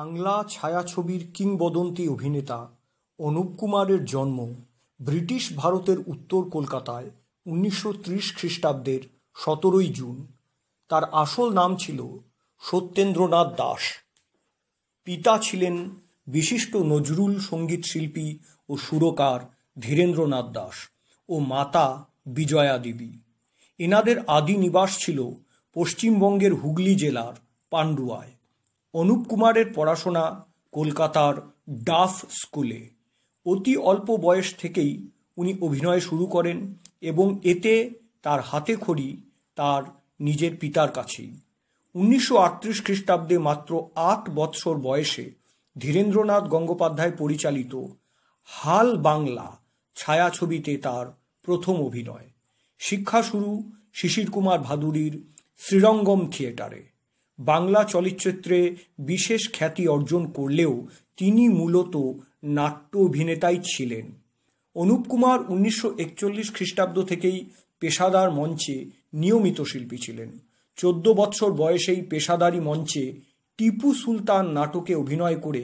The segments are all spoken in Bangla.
বাংলা ছায়াছবির কিংবদন্তি অভিনেতা অনুপ কুমারের জন্ম ব্রিটিশ ভারতের উত্তর কলকাতায় উনিশশো ত্রিশ খ্রিস্টাব্দের সতেরোই জুন তার আসল নাম ছিল সত্যেন্দ্রনাথ দাস পিতা ছিলেন বিশিষ্ট নজরুল সঙ্গীত শিল্পী ও সুরকার ধীরেন্দ্রনাথ দাস ও মাতা বিজয়া দেবী এনাদের আদি নিবাস ছিল পশ্চিমবঙ্গের হুগলি জেলার পাণ্ডুয়ায় অনুপ কুমারের পড়াশোনা কলকাতার ডাফ স্কুলে অতি অল্প বয়স থেকেই উনি অভিনয় শুরু করেন এবং এতে তার হাতে খড়ি তার নিজের পিতার কাছেই উনিশশো আটত্রিশ খ্রিস্টাব্দে মাত্র আট বৎসর বয়সে ধীরেন্দ্রনাথ গঙ্গোপাধ্যায় পরিচালিত হাল বাংলা ছায়াছবিতে তার প্রথম অভিনয় শিক্ষা শুরু শিশির কুমার ভাদুরীর শ্রীরঙ্গম থিয়েটারে বাংলা চলচ্চিত্রে বিশেষ খ্যাতি অর্জন করলেও তিনি মূলত নাট্য অভিনেতাই ছিলেন অনুপ কুমার উনিশশো একচল্লিশ খ্রিস্টাব্দ থেকেই পেশাদার মঞ্চে নিয়মিত শিল্পী ছিলেন চোদ্দ বৎসর বয়সেই পেশাদারি মঞ্চে টিপু সুলতান নাটকে অভিনয় করে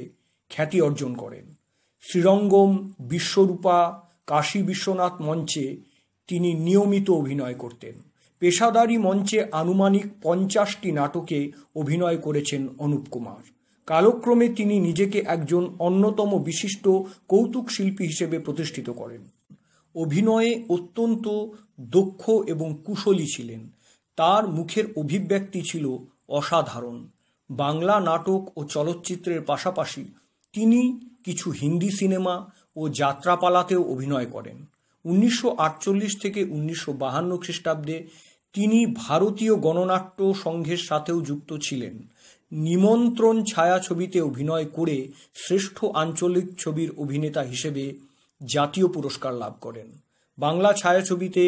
খ্যাতি অর্জন করেন শ্রীরঙ্গম বিশ্বরূপা কাশী বিশ্বনাথ মঞ্চে তিনি নিয়মিত অভিনয় করতেন পেশাদারি মঞ্চে আনুমানিক পঞ্চাশটি নাটকে অভিনয় করেছেন অনুপ কুমার কালক্রমে তিনি নিজেকে একজন অন্যতম বিশিষ্ট কৌতুক শিল্পী হিসেবে প্রতিষ্ঠিত করেন অভিনয়ে অত্যন্ত দক্ষ এবং কুশলী ছিলেন তার মুখের অভিব্যক্তি ছিল অসাধারণ বাংলা নাটক ও চলচ্চিত্রের পাশাপাশি তিনি কিছু হিন্দি সিনেমা ও যাত্রাপালাতেও অভিনয় করেন উনিশশো থেকে উনিশশো বাহান্ন খ্রিস্টাব্দে তিনি ভারতীয় গণনাট্য সংঘের সাথেও যুক্ত ছিলেন নিমন্ত্রণ ছায়াছবিতে অভিনয় করে শ্রেষ্ঠ আঞ্চলিক ছবির অভিনেতা হিসেবে জাতীয় পুরস্কার লাভ করেন বাংলা ছায়াছবিতে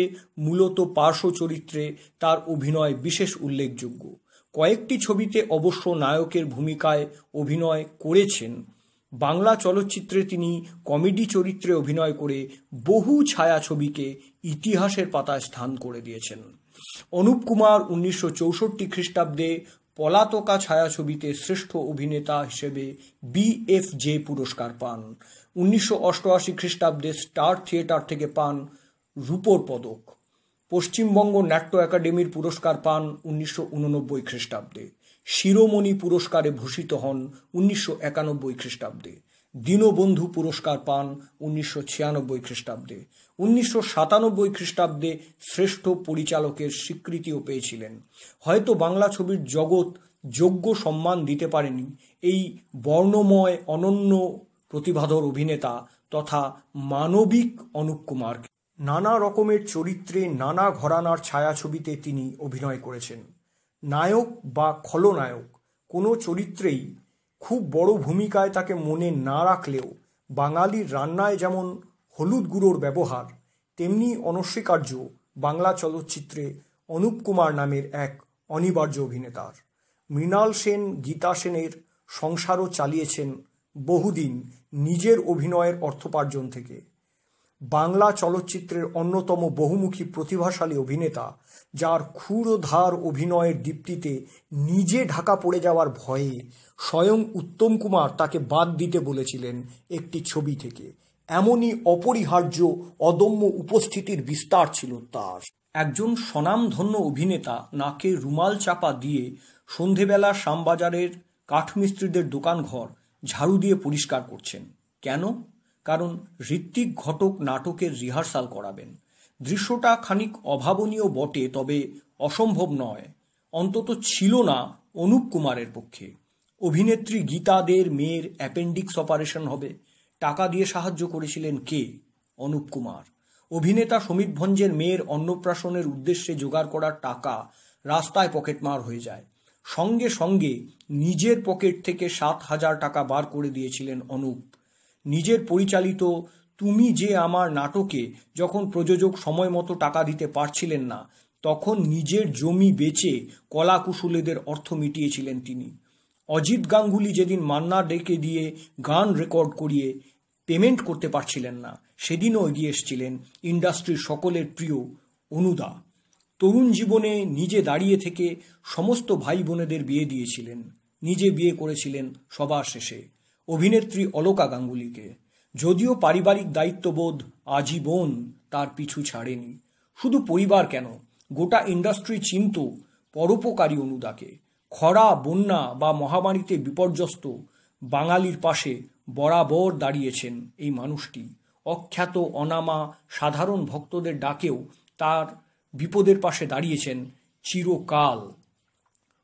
মূলত পার্শ্ব চরিত্রে তার অভিনয় বিশেষ উল্লেখযোগ্য কয়েকটি ছবিতে অবশ্য নায়কের ভূমিকায় অভিনয় করেছেন বাংলা চলচ্চিত্রে তিনি কমেডি চরিত্রে অভিনয় করে বহু ছায়া ছবিকে ইতিহাসের পাতায় স্থান করে দিয়েছেন অনুপ কুমার উনিশশো চৌষট্টি খ্রিস্টাব্দে পলাতকা ছায়াছবিতে শ্রেষ্ঠ অভিনেতা হিসেবে বিএফজে পুরস্কার পান উনিশশো অষ্টআশি খ্রিস্টাব্দে স্টার থিয়েটার থেকে পান রূপোর পদক পশ্চিমবঙ্গ নাট্য একাডেমির পুরস্কার পান উনিশশো উননব্বই খ্রিস্টাব্দে শিরোমণি পুরস্কারে ভূষিত হন উনিশশো একানব্বই খ্রিস্টাব্দে দীনবন্ধু পুরস্কার পান উনিশশো ছিয়ানব্বই খ্রিস্টাব্দে উনিশশো সাতানব্বই খ্রিস্টাব্দে শ্রেষ্ঠ পরিচালকের স্বীকৃতিও পেয়েছিলেন হয়তো বাংলা ছবির জগৎ যোগ্য সম্মান দিতে পারেনি এই বর্ণময় অনন্য প্রতিভাধর অভিনেতা তথা মানবিক অনুপ কুমারকে নানা রকমের চরিত্রে নানা ঘরানার ছায়াছবিতে তিনি অভিনয় করেছেন নায়ক বা খলনায়ক কোনো চরিত্রেই খুব বড় ভূমিকায় তাকে মনে না রাখলেও বাঙালির রান্নায় যেমন হলুদ গুঁড়োর ব্যবহার তেমনি অনস্বীকার্য বাংলা চলচ্চিত্রে অনুপ কুমার নামের এক অনিবার্য অভিনেতার মৃণাল সেন গীতা সেনের সংসারও চালিয়েছেন বহুদিন নিজের অভিনয়ের অর্থোপার্জন থেকে বাংলা চলচ্চিত্রের অন্যতম বহুমুখী প্রতিভাশালী অভিনেতা যার ক্ষুরধার অভিনয়ের দীপ্তিতে নিজে ঢাকা পড়ে যাওয়ার ভয়ে স্বয়ং উত্তম কুমার তাকে বাদ দিতে বলেছিলেন একটি ছবি থেকে এমনই অপরিহার্য অদম্য উপস্থিতির বিস্তার ছিল তার একজন স্বনামধন্য অভিনেতা নাকে রুমাল চাপা দিয়ে সন্ধেবেলা শ্যামবাজারের কাঠমিস্ত্রিদের দোকানঘর ঝাড়ু দিয়ে পরিষ্কার করছেন কেন কারণ ঋত্বিক ঘটক নাটকের রিহার্সাল করাবেন দৃশ্যটা খানিক অভাবনীয় বটে তবে অসম্ভব নয় অন্তত ছিল না অনুপ কুমারের পক্ষে অভিনেত্রী গীতাদের মেয়ের অ্যাপেন্ডিক্স অপারেশন হবে টাকা দিয়ে সাহায্য করেছিলেন কে অনুপ কুমার অভিনেতা সমীপ ভঞ্জের মেয়ের অন্নপ্রাশনের উদ্দেশ্যে জোগাড় করার টাকা রাস্তায় পকেটমার হয়ে যায় সঙ্গে সঙ্গে নিজের পকেট থেকে সাত হাজার টাকা বার করে দিয়েছিলেন অনুপ নিজের পরিচালিত তুমি যে আমার নাটকে যখন প্রযোজক সময় মতো টাকা দিতে পারছিলেন না তখন নিজের জমি বেচে কলাকুশলীদের অর্থ মিটিয়েছিলেন তিনি অজিত গাঙ্গুলি যেদিন মান্না ডেকে দিয়ে গান রেকর্ড করিয়ে পেমেন্ট করতে পারছিলেন না সেদিনও এগিয়ে এসেছিলেন ইন্ডাস্ট্রির সকলের প্রিয় অনুদা তরুণ জীবনে নিজে দাঁড়িয়ে থেকে সমস্ত ভাই বোনেদের বিয়ে দিয়েছিলেন নিজে বিয়ে করেছিলেন সবার শেষে অভিনেত্রী অলকা গাঙ্গুলিকে যদিও পারিবারিক দায়িত্ববোধ আজীবন তার পিছু ছাড়েনি শুধু পরিবার কেন গোটা ইন্ডাস্ট্রি চিনত পরোপকারী অনুদাকে খরা বন্যা বা মহামারীতে বিপর্যস্ত বাঙালির পাশে বরাবর দাঁড়িয়েছেন এই মানুষটি অখ্যাত অনামা সাধারণ ভক্তদের ডাকেও তার বিপদের পাশে দাঁড়িয়েছেন চিরকাল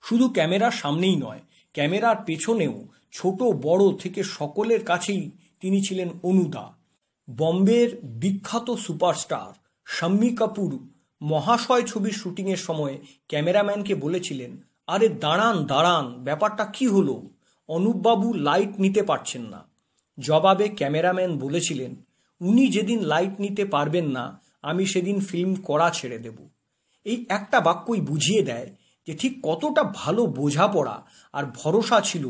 শুধু ক্যামেরার সামনেই নয় ক্যামেরার পেছনেও ছোট বড় থেকে সকলের কাছেই তিনি ছিলেন অনুদা বম্বের বিখ্যাত সুপারস্টার শাম্মী কাপুর মহাশয় ছবির শুটিংয়ের সময় ক্যামেরাম্যানকে বলেছিলেন আরে দাঁড়ান দাঁড়ান ব্যাপারটা কি হলো অনুপবাবু লাইট নিতে পারছেন না জবাবে ক্যামেরাম্যান বলেছিলেন উনি যেদিন লাইট নিতে পারবেন না আমি সেদিন ফিল্ম করা ছেড়ে দেব এই একটা বাক্যই বুঝিয়ে দেয় যে ঠিক কতটা ভালো বোঝাপড়া আর ভরসা ছিল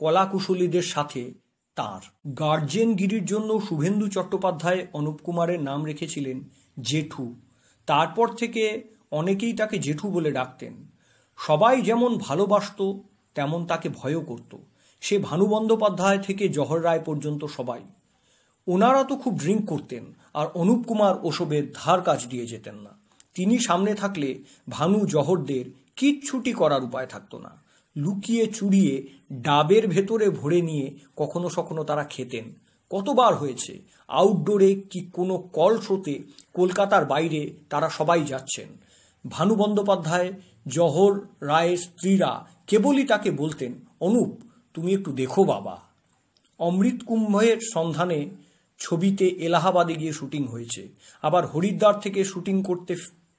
কলাকুশলীদের সাথে তার গার্জেনগিরির জন্য শুভেন্দু চট্টোপাধ্যায় অনুপ কুমারের নাম রেখেছিলেন জেঠু তারপর থেকে অনেকেই তাকে জেঠু বলে ডাকতেন সবাই যেমন ভালোবাসত তেমন তাকে ভয়ও করত সে ভানু বন্দ্যোপাধ্যায় থেকে জহর রায় পর্যন্ত সবাই ওনারা তো খুব ড্রিঙ্ক করতেন আর অনুপ কুমার ওসবের ধার কাজ দিয়ে যেতেন না তিনি সামনে থাকলে ভানু জহরদের কিচ্ছুটি করার উপায় থাকতো না লুকিয়ে চুরিয়ে ডাবের ভেতরে ভরে নিয়ে কখনো সখনো তারা খেতেন কতবার হয়েছে আউটডোরে কি কোনো কল শোতে কলকাতার বাইরে তারা সবাই যাচ্ছেন ভানু বন্দ্যোপাধ্যায় জহর রায়ের স্ত্রীরা কেবলই তাকে বলতেন অনুপ তুমি একটু দেখো বাবা অমৃত কুম্ভের সন্ধানে ছবিতে এলাহাবাদে গিয়ে শুটিং হয়েছে আবার হরিদ্বার থেকে শুটিং করতে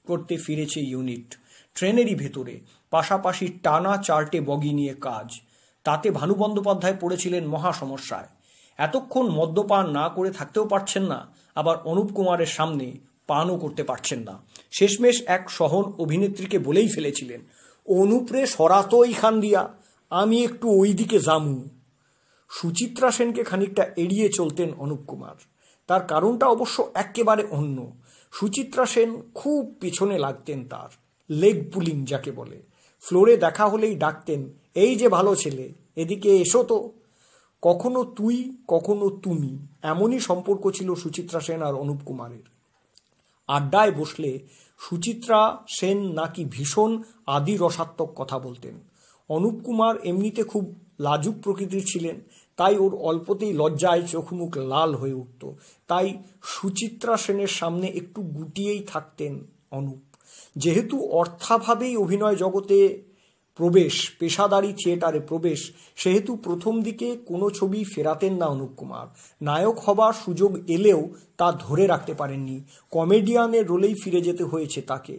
করতে ফিরেছে ইউনিট ট্রেনেরই ভেতরে পাশাপাশি টানা চারটে বগি নিয়ে কাজ তাতে ভানু বন্দ্যোপাধ্যায় পড়েছিলেন মহা সমস্যায় এতক্ষণ মদ্যপান না করে থাকতেও পারছেন না আবার অনুপ কুমারের সামনে পানও করতে পারছেন না শেষমেশ এক সহন অভিনেত্রীকে বলেই ফেলেছিলেন অনুপ্রে সরাতো ওইখান দিয়া আমি একটু ওইদিকে জামু সুচিত্রা সেনকে খানিকটা এড়িয়ে চলতেন অনুপ কুমার তার কারণটা অবশ্য একেবারে অন্য সুচিত্রা সেন খুব পিছনে লাগতেন তার লেগ পুলিং যাকে বলে ফ্লোরে দেখা হলেই ডাকতেন এই যে ভালো ছেলে এদিকে এসো তো কখনো তুই কখনো তুমি এমনই সম্পর্ক ছিল সুচিত্রা সেন আর অনুপ কুমারের আড্ডায় বসলে সুচিত্রা সেন নাকি ভীষণ আদি রসাত্মক কথা বলতেন অনুপ কুমার এমনিতে খুব লাজুক প্রকৃতির ছিলেন তাই ওর অল্পতেই লজ্জায় চোখ মুখ লাল হয়ে উঠত তাই সুচিত্রা সেনের সামনে একটু গুটিয়েই থাকতেন অনুপ যেহেতু অর্থাভাবেই অভিনয় জগতে প্রবেশ পেশাদারি থিয়েটারে প্রবেশ সেহেতু প্রথম দিকে কোনো ছবি ফেরাতেন না অনুপ কুমার নায়ক হবার সুযোগ এলেও তা ধরে রাখতে পারেননি কমেডিয়ানের রোলেই ফিরে যেতে হয়েছে তাকে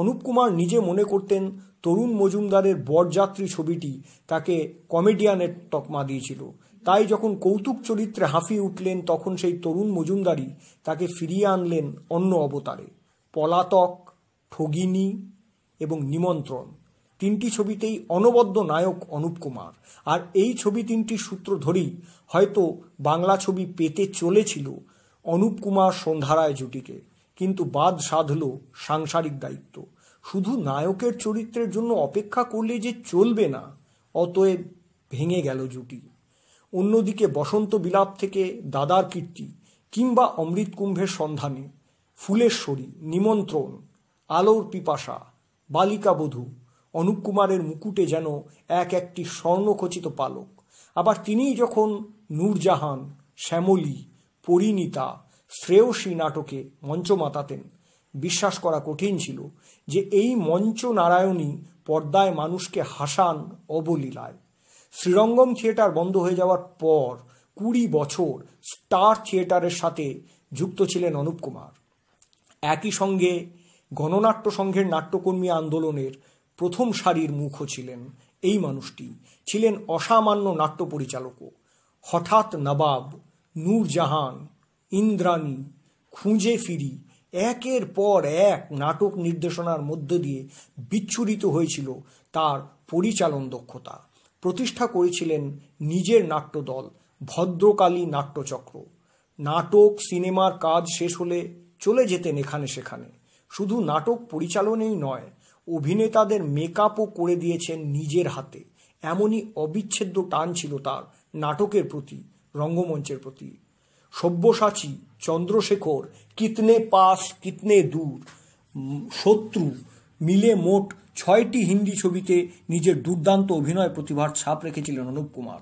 অনুপ কুমার নিজে মনে করতেন তরুণ মজুমদারের বরযাত্রী ছবিটি তাকে কমেডিয়ানের তকমা দিয়েছিল তাই যখন কৌতুক চরিত্রে হাঁফিয়ে উঠলেন তখন সেই তরুণ মজুমদারই তাকে ফিরিয়ে আনলেন অন্য অবতারে পলাতক ঠগিনী এবং নিমন্ত্রণ তিনটি ছবিতেই অনবদ্য নায়ক অনুপ কুমার আর এই ছবি তিনটি সূত্র ধরেই হয়তো বাংলা ছবি পেতে চলেছিল অনুপ কুমার সন্ধ্যারায় জুটিকে কিন্তু বাদ সাধল সাংসারিক দায়িত্ব শুধু নায়কের চরিত্রের জন্য অপেক্ষা করলে যে চলবে না অতএব ভেঙে গেল জুটি অন্যদিকে বসন্ত বিলাপ থেকে দাদার কীর্তি কিংবা অমৃত কুম্ভের সন্ধানে ফুলেশ্বরী নিমন্ত্রণ আলোর পিপাসা বালিকা বধূ অনুপ কুমারের মুকুটে যেন এক একটি স্বর্ণখচিত পালক আবার তিনিই যখন নূরজাহান শ্যামলী পরিণীতা শ্রেয়সী নাটকে মঞ্চ মাতাতেন বিশ্বাস করা কঠিন ছিল যে এই মঞ্চ নারায়ণী পর্দায় মানুষকে হাসান অবলীলায় শ্রীরঙ্গম থিয়েটার বন্ধ হয়ে যাওয়ার পর কুড়ি বছর স্টার থিয়েটারের সাথে যুক্ত ছিলেন অনুপ কুমার একই সঙ্গে গণনাট্য সংঘের নাট্যকর্মী আন্দোলনের প্রথম সারির মুখ ছিলেন এই মানুষটি ছিলেন অসামান্য নাট্য পরিচালকও হঠাৎ নবাব নূরজাহান ইন্দ্রাণী খুঁজে ফিরি একের পর এক নাটক নির্দেশনার মধ্য দিয়ে বিচ্ছুরিত হয়েছিল তার পরিচালন দক্ষতা প্রতিষ্ঠা করেছিলেন নিজের নাট্যদল ভদ্রকালী নাট্যচক্র নাটক সিনেমার কাজ শেষ হলে চলে যেতেন এখানে সেখানে শুধু নাটক পরিচালনেই নয় অভিনেতাদের মেকআপও করে দিয়েছেন নিজের হাতে এমনই অবিচ্ছেদ্য টান ছিল তার নাটকের প্রতি রঙ্গমঞ্চের প্রতি সব্যসাচী চন্দ্রশেখর কিতনে পাস কিতনে দূর শত্রু মিলে মোট ছয়টি হিন্দি ছবিতে নিজের দুর্দান্ত অভিনয় প্রতিভার ছাপ রেখেছিলেন অনুপ কুমার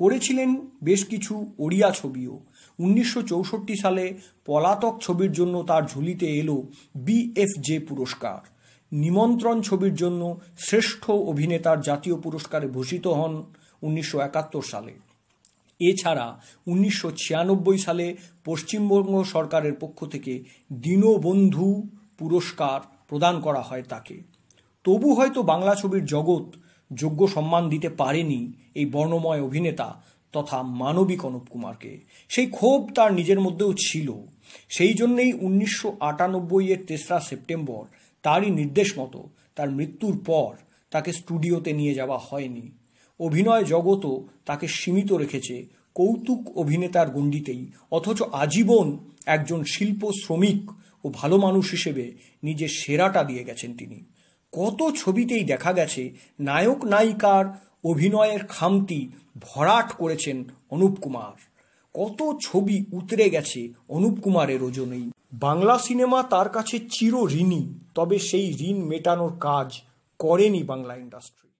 করেছিলেন বেশ কিছু ওড়িয়া ছবিও উনিশশো সালে পলাতক ছবির জন্য তার ঝুলিতে এলো বিএফজে পুরস্কার নিমন্ত্রণ ছবির জন্য শ্রেষ্ঠ অভিনেতার জাতীয় পুরস্কারে ভূষিত হন উনিশশো সালে এছাড়া উনিশশো সালে পশ্চিমবঙ্গ সরকারের পক্ষ থেকে দীনবন্ধু পুরস্কার প্রদান করা হয় তাকে তবু হয়তো বাংলা ছবির জগৎ যোগ্য সম্মান দিতে পারেনি এই বর্ণময় অভিনেতা তথা মানবিক অনুপ কুমারকে সেই ক্ষোভ তার নিজের মধ্যেও ছিল সেই জন্যেই উনিশশো আটানব্বই এর তেসরা সেপ্টেম্বর তারই নির্দেশ মতো তার মৃত্যুর পর তাকে স্টুডিওতে নিয়ে যাওয়া হয়নি অভিনয় জগতও তাকে সীমিত রেখেছে কৌতুক অভিনেতার গণ্ডিতেই অথচ আজীবন একজন শিল্প শ্রমিক ও ভালো মানুষ হিসেবে নিজের সেরাটা দিয়ে গেছেন তিনি কত ছবিতেই দেখা গেছে নায়ক নায়িকার অভিনয়ের খামতি ভরাট করেছেন অনুপ কুমার কত ছবি উতরে গেছে অনুপ কুমারের ওজনেই বাংলা সিনেমা তার কাছে চির ঋণী তবে সেই ঋণ মেটানোর কাজ করেনি বাংলা ইন্ডাস্ট্রি